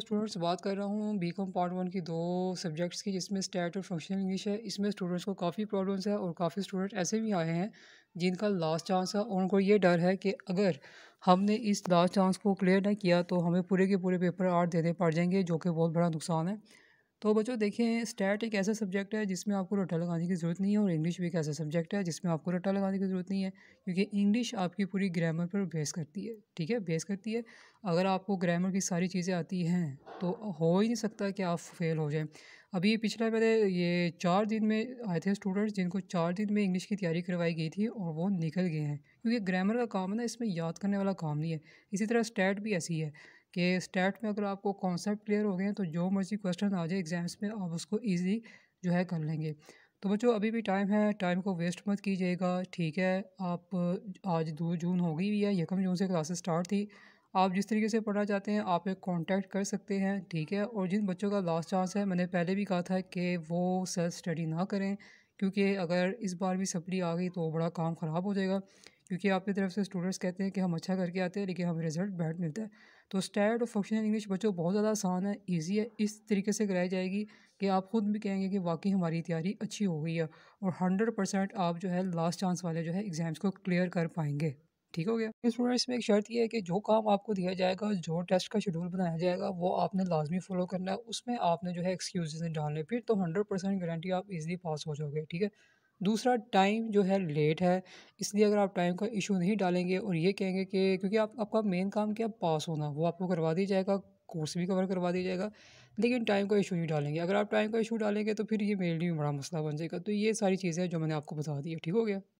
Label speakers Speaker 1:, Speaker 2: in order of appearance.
Speaker 1: students बात कर रहा हूँ बी कॉम पार्ट वन की दो सब्जेक्ट्स की जिसमें स्टैट और फंक्शनल इंग्लिश है इसमें स्टूडेंट्स को काफ़ी प्रॉब्लम्स है और काफ़ी स्टूडेंट ऐसे भी आए हैं जिनका लास्ट चांस है और उनको ये डर है कि अगर हमने इस लास्ट चांस को क्लियर नहीं किया तो हमें पूरे के पूरे पेपर आर्ट देने पड़ जाएंगे जो कि बहुत बड़ा नुकसान है तो बच्चों देखें स्टैट एक ऐसा सब्जेक्ट है जिसमें आपको रट्टा लगाने की ज़रूरत नहीं है और इंग्लिश भी एक ऐसा सब्जेक्ट है जिसमें आपको रट्टा लगाने की ज़रूरत नहीं है क्योंकि इंग्लिश आपकी पूरी ग्रामर पर बेस करती है ठीक है बेस करती है अगर आपको ग्रामर की सारी चीज़ें आती हैं तो हो ही नहीं सकता कि आप फेल हो जाएँ अभी पिछला पहले ये चार दिन में आए थे स्टूडेंट्स जिनको चार दिन में इंग्लिश की तैयारी करवाई गई थी और वो निकल गए हैं क्योंकि ग्रामर का काम है ना इसमें याद करने वाला काम नहीं है इसी तरह स्टैट भी ऐसी है कि स्टैट में अगर आपको कॉन्सेप्ट क्लियर हो गए हैं तो जो मर्जी क्वेश्चन आ जाए एग्ज़ाम्स में आप उसको ईजी जो है कर लेंगे तो बच्चों अभी भी टाइम है टाइम को वेस्ट मत कीजिएगा ठीक है आप आज दो जून हो गई भी है यकम जून से क्लासेस स्टार्ट थी आप जिस तरीके से पढ़ना चाहते हैं आप एक कांटेक्ट कर सकते हैं ठीक है और जिन बच्चों का लास्ट चांस है मैंने पहले भी कहा था कि वो सेल्फ स्टडी ना करें क्योंकि अगर इस बार भी सप्ली आ गई तो बड़ा काम ख़राब हो जाएगा क्योंकि आपकी तरफ से स्टूडेंट्स कहते हैं कि हम अच्छा करके आते हैं लेकिन हमें रिजल्ट बैड मिलता है तो स्टैट और फंक्शनल इंग्लिश बच्चों बहुत ज़्यादा आसान है ईजी है इस तरीके से कराई जाएगी कि आप खुद भी कहेंगे कि वाकई हमारी तैयारी अच्छी हो गई है और हंड्रेड परसेंट आप जो है लास्ट चांस वाले जो है एग्ज़ाम्स को क्लियर कर पाएंगे ठीक हो गया स्टूडेंट्स तो में एक शर्त यह है कि जो काम आपको दिया जाएगा जो टेस्ट का शेड्यूल बनाया जाएगा वो आपने लाजमी फॉलो करना है उसमें आपने जो है एक्सक्यूजेज नहीं डालने फिर तो हंड्रेड परसेंट गारंटी आप इजीली पास हो जाओगे ठीक है दूसरा टाइम जो है लेट है इसलिए अगर आप टाइम का इशू नहीं डालेंगे और ये कहेंगे कि क्योंकि आप आपका मेन काम क्या पास होना वो आपको करवा दिया जाएगा कोर्स भी कवर करवा दिया जाएगा लेकिन टाइम का इशू नहीं डालेंगे अगर आप टाइम का इशू डालेंगे तो फिर ये मेरे लिए बड़ा मसला बन जाएगा तो ये सारी चीज़ें जो मैंने आपको बता दी है ठीक हो गया